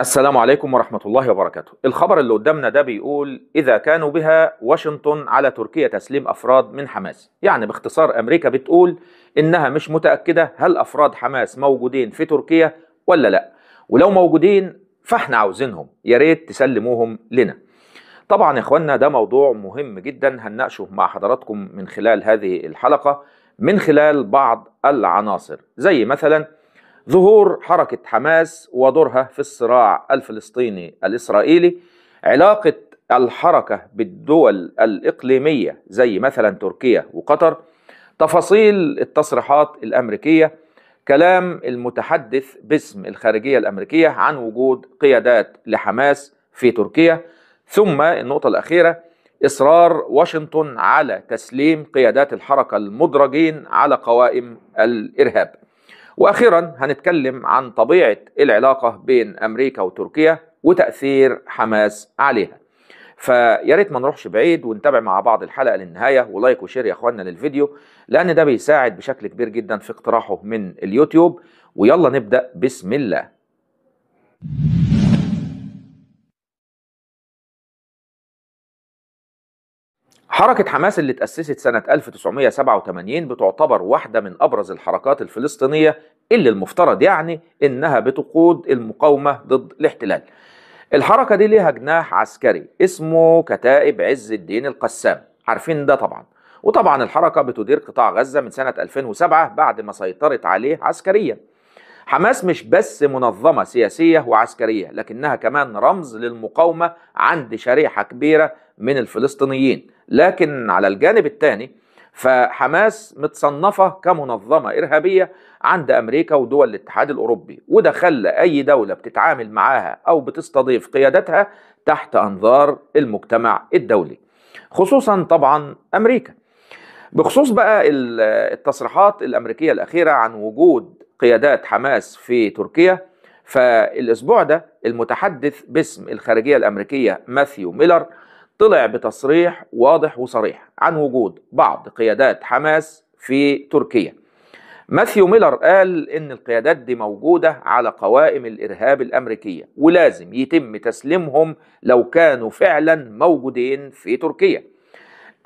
السلام عليكم ورحمة الله وبركاته الخبر اللي قدامنا ده بيقول إذا كانوا بها واشنطن على تركيا تسليم أفراد من حماس يعني باختصار أمريكا بتقول إنها مش متأكدة هل أفراد حماس موجودين في تركيا ولا لأ ولو موجودين فاحنا عاوزينهم يا ريت تسلموهم لنا طبعا يا اخوانا ده موضوع مهم جدا هنناقشه مع حضراتكم من خلال هذه الحلقة من خلال بعض العناصر زي مثلا ظهور حركة حماس ودورها في الصراع الفلسطيني الإسرائيلي علاقة الحركة بالدول الإقليمية زي مثلا تركيا وقطر تفاصيل التصريحات الأمريكية كلام المتحدث باسم الخارجية الأمريكية عن وجود قيادات لحماس في تركيا ثم النقطة الأخيرة إصرار واشنطن على تسليم قيادات الحركة المدرجين على قوائم الإرهاب واخيرا هنتكلم عن طبيعه العلاقه بين امريكا وتركيا وتاثير حماس عليها فيا ريت ما نروحش بعيد ونتابع مع بعض الحلقه للنهايه ولايك وشير يا اخواننا للفيديو لان ده بيساعد بشكل كبير جدا في اقتراحه من اليوتيوب ويلا نبدا بسم الله حركة حماس اللي اتأسست سنة 1987 بتعتبر واحدة من أبرز الحركات الفلسطينية اللي المفترض يعني إنها بتقود المقاومة ضد الاحتلال. الحركة دي ليها جناح عسكري اسمه كتائب عز الدين القسام، عارفين ده طبعًا. وطبعًا الحركة بتدير قطاع غزة من سنة 2007 بعد ما سيطرت عليه عسكريًا. حماس مش بس منظمة سياسية وعسكرية لكنها كمان رمز للمقاومة عند شريحة كبيرة من الفلسطينيين لكن على الجانب الثاني فحماس متصنفة كمنظمة إرهابية عند أمريكا ودول الاتحاد الأوروبي وده خلى أي دولة بتتعامل معاها أو بتستضيف قيادتها تحت أنظار المجتمع الدولي خصوصا طبعا أمريكا بخصوص بقى التصريحات الأمريكية الأخيرة عن وجود قيادات حماس في تركيا فالأسبوع ده المتحدث باسم الخارجية الأمريكية ماثيو ميلر طلع بتصريح واضح وصريح عن وجود بعض قيادات حماس في تركيا ماثيو ميلر قال ان القيادات دي موجودة على قوائم الارهاب الامريكية ولازم يتم تسليمهم لو كانوا فعلا موجودين في تركيا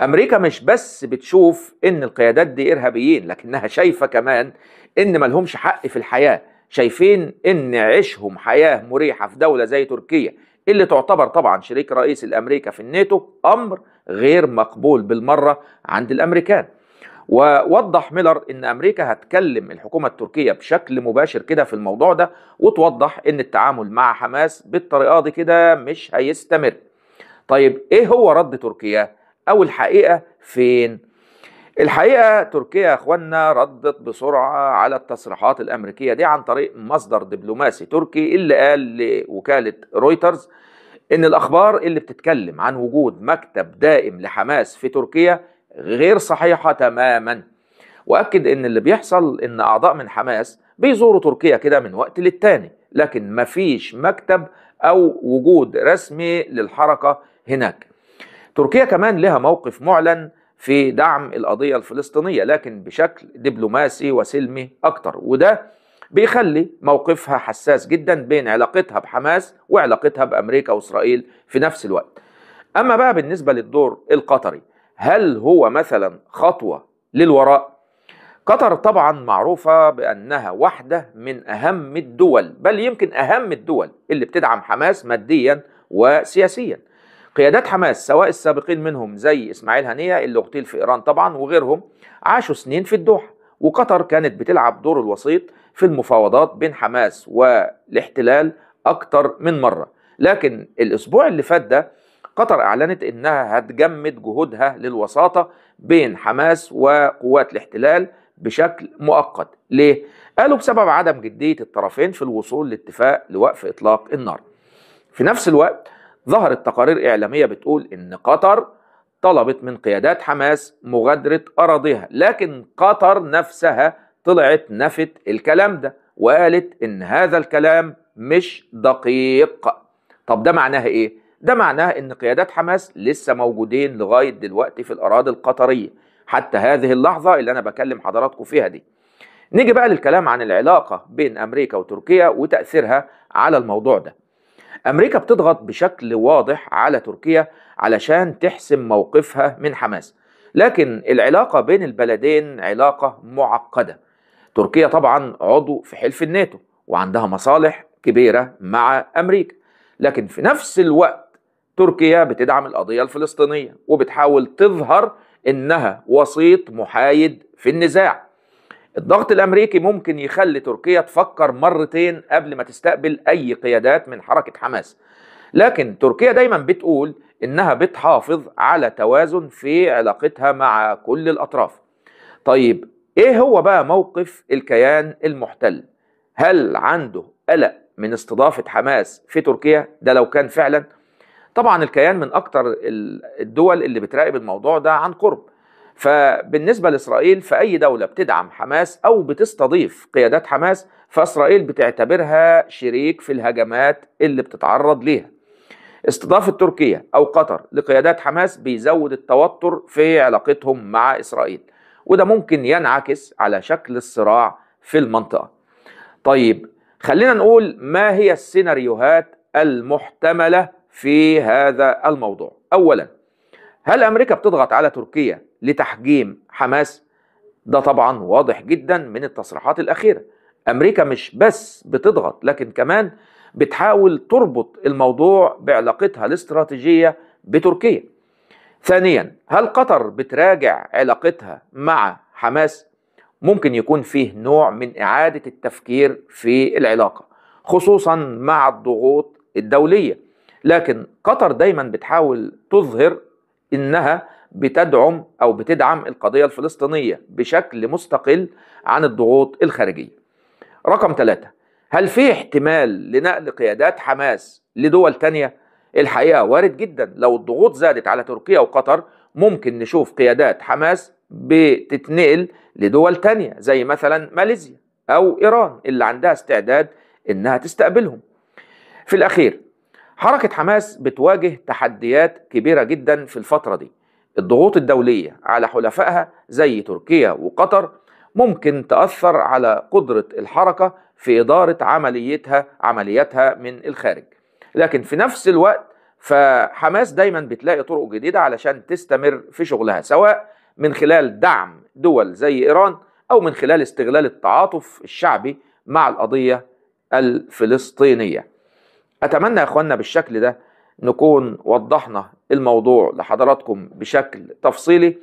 امريكا مش بس بتشوف ان القيادات دي ارهابيين لكنها شايفة كمان ان ملهمش حق في الحياة شايفين ان عيشهم حياة مريحة في دولة زي تركيا اللي تعتبر طبعا شريك رئيسي لأمريكا في الناتو أمر غير مقبول بالمرة عند الأمريكان ووضح ميلر ان امريكا هتكلم الحكومه التركيه بشكل مباشر كده في الموضوع ده وتوضح ان التعامل مع حماس بالطريقه دي كده مش هيستمر. طيب ايه هو رد تركيا؟ او الحقيقه فين؟ الحقيقة تركيا يا اخوانا ردت بسرعة على التصريحات الامريكية دي عن طريق مصدر دبلوماسي تركي اللي قال لوكالة رويترز ان الاخبار اللي بتتكلم عن وجود مكتب دائم لحماس في تركيا غير صحيحة تماما واكد ان اللي بيحصل ان اعضاء من حماس بيزوروا تركيا كده من وقت للتاني لكن مفيش مكتب او وجود رسمي للحركة هناك تركيا كمان لها موقف معلن في دعم القضية الفلسطينية لكن بشكل دبلوماسي وسلمي أكتر وده بيخلي موقفها حساس جدا بين علاقتها بحماس وعلاقتها بأمريكا وإسرائيل في نفس الوقت أما بقى بالنسبة للدور القطري هل هو مثلا خطوة للوراء؟ قطر طبعا معروفة بأنها واحدة من أهم الدول بل يمكن أهم الدول اللي بتدعم حماس ماديا وسياسيا قيادات حماس سواء السابقين منهم زي إسماعيل هنية اللي اغتيل في إيران طبعا وغيرهم عاشوا سنين في الدوحة وقطر كانت بتلعب دور الوسيط في المفاوضات بين حماس والاحتلال أكتر من مرة لكن الأسبوع اللي فات ده قطر أعلنت إنها هتجمد جهودها للوساطة بين حماس وقوات الاحتلال بشكل مؤقت ليه؟ قالوا بسبب عدم جدية الطرفين في الوصول لاتفاق لوقف إطلاق النار في نفس الوقت ظهرت تقارير إعلامية بتقول إن قطر طلبت من قيادات حماس مغادرة أراضيها لكن قطر نفسها طلعت نفت الكلام ده وقالت إن هذا الكلام مش دقيق طب ده معناها إيه؟ ده معناه إن قيادات حماس لسه موجودين لغاية دلوقتي في الأراضي القطرية حتى هذه اللحظة اللي أنا بكلم حضراتكم فيها دي نيجي بقى للكلام عن العلاقة بين أمريكا وتركيا وتأثيرها على الموضوع ده أمريكا بتضغط بشكل واضح على تركيا علشان تحسم موقفها من حماس لكن العلاقة بين البلدين علاقة معقدة تركيا طبعا عضو في حلف الناتو وعندها مصالح كبيرة مع أمريكا لكن في نفس الوقت تركيا بتدعم القضية الفلسطينية وبتحاول تظهر إنها وسيط محايد في النزاع الضغط الامريكي ممكن يخلي تركيا تفكر مرتين قبل ما تستقبل اي قيادات من حركه حماس لكن تركيا دايما بتقول انها بتحافظ على توازن في علاقتها مع كل الاطراف طيب ايه هو بقى موقف الكيان المحتل هل عنده قلق من استضافه حماس في تركيا ده لو كان فعلا طبعا الكيان من اكتر الدول اللي بتراقب الموضوع ده عن قرب فبالنسبة لإسرائيل فأي دولة بتدعم حماس أو بتستضيف قيادات حماس فإسرائيل بتعتبرها شريك في الهجمات اللي بتتعرض ليها استضافة تركيا أو قطر لقيادات حماس بيزود التوتر في علاقتهم مع إسرائيل وده ممكن ينعكس على شكل الصراع في المنطقة طيب خلينا نقول ما هي السيناريوهات المحتملة في هذا الموضوع أولا هل امريكا بتضغط على تركيا لتحجيم حماس ده طبعا واضح جدا من التصريحات الاخيره امريكا مش بس بتضغط لكن كمان بتحاول تربط الموضوع بعلاقتها الاستراتيجيه بتركيا ثانيا هل قطر بتراجع علاقتها مع حماس ممكن يكون فيه نوع من اعاده التفكير في العلاقه خصوصا مع الضغوط الدوليه لكن قطر دايما بتحاول تظهر انها بتدعم او بتدعم القضيه الفلسطينيه بشكل مستقل عن الضغوط الخارجيه. رقم ثلاثه هل في احتمال لنقل قيادات حماس لدول تانية؟ الحقيقه وارد جدا لو الضغوط زادت على تركيا وقطر ممكن نشوف قيادات حماس بتتنقل لدول تانية زي مثلا ماليزيا او ايران اللي عندها استعداد انها تستقبلهم. في الاخير حركة حماس بتواجه تحديات كبيرة جدا في الفترة دي الضغوط الدولية على حلفائها زي تركيا وقطر ممكن تأثر على قدرة الحركة في إدارة عمليتها عملياتها من الخارج لكن في نفس الوقت فحماس دايما بتلاقي طرق جديدة علشان تستمر في شغلها سواء من خلال دعم دول زي إيران أو من خلال استغلال التعاطف الشعبي مع القضية الفلسطينية أتمنى يا اخوانا بالشكل ده نكون وضحنا الموضوع لحضراتكم بشكل تفصيلي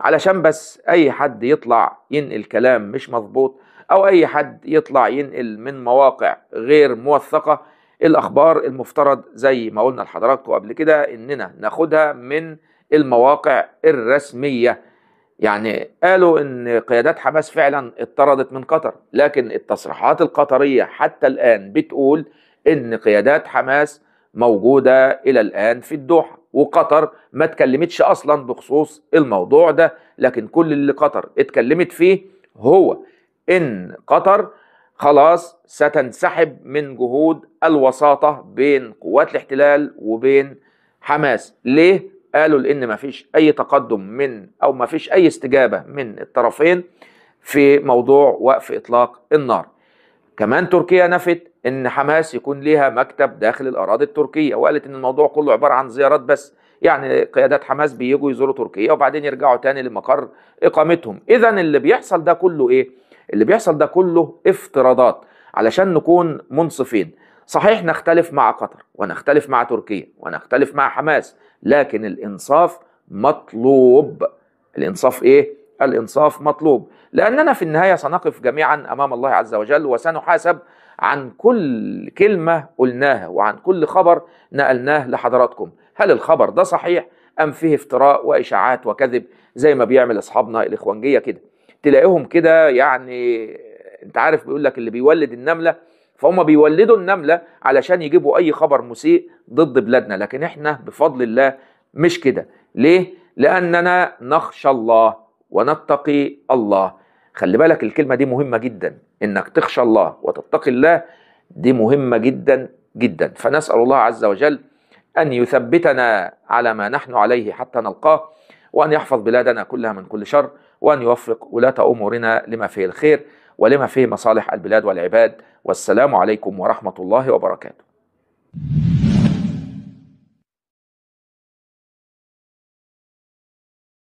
علشان بس أي حد يطلع ينقل كلام مش مظبوط أو أي حد يطلع ينقل من مواقع غير موثقة الأخبار المفترض زي ما قلنا لحضراتكم قبل كده إننا ناخدها من المواقع الرسمية يعني قالوا ان قيادات حماس فعلا اتطردت من قطر لكن التصريحات القطريه حتى الان بتقول ان قيادات حماس موجوده الى الان في الدوحه وقطر ما اتكلمتش اصلا بخصوص الموضوع ده لكن كل اللي قطر اتكلمت فيه هو ان قطر خلاص ستنسحب من جهود الوساطه بين قوات الاحتلال وبين حماس ليه قالوا لان ما فيش اي تقدم من او ما فيش اي استجابه من الطرفين في موضوع وقف اطلاق النار كمان تركيا نفت ان حماس يكون ليها مكتب داخل الاراضي التركيه وقالت ان الموضوع كله عباره عن زيارات بس يعني قيادات حماس بيجوا يزوروا تركيا وبعدين يرجعوا تاني لمقر اقامتهم اذا اللي بيحصل ده كله ايه اللي بيحصل ده كله افتراضات علشان نكون منصفين صحيح نختلف مع قطر ونختلف مع تركيا ونختلف مع حماس لكن الانصاف مطلوب الانصاف ايه الانصاف مطلوب لاننا في النهايه سنقف جميعا امام الله عز وجل وسنحاسب عن كل كلمه قلناها وعن كل خبر نقلناه لحضراتكم هل الخبر ده صحيح ام فيه افتراء واشاعات وكذب زي ما بيعمل اصحابنا الاخوانجيه كده تلاقيهم كده يعني انت عارف بيقول لك اللي بيولد النمله فهم بيولدوا النمله علشان يجيبوا اي خبر مسيء ضد بلادنا لكن احنا بفضل الله مش كده ليه لاننا نخشى الله ونتقي الله خلي بالك الكلمة دي مهمة جدا انك تخشى الله وتتقي الله دي مهمة جدا جدا فنسأل الله عز وجل أن يثبتنا على ما نحن عليه حتى نلقاه وأن يحفظ بلادنا كلها من كل شر وأن يوفق ولاة أمورنا لما فيه الخير ولما فيه مصالح البلاد والعباد والسلام عليكم ورحمة الله وبركاته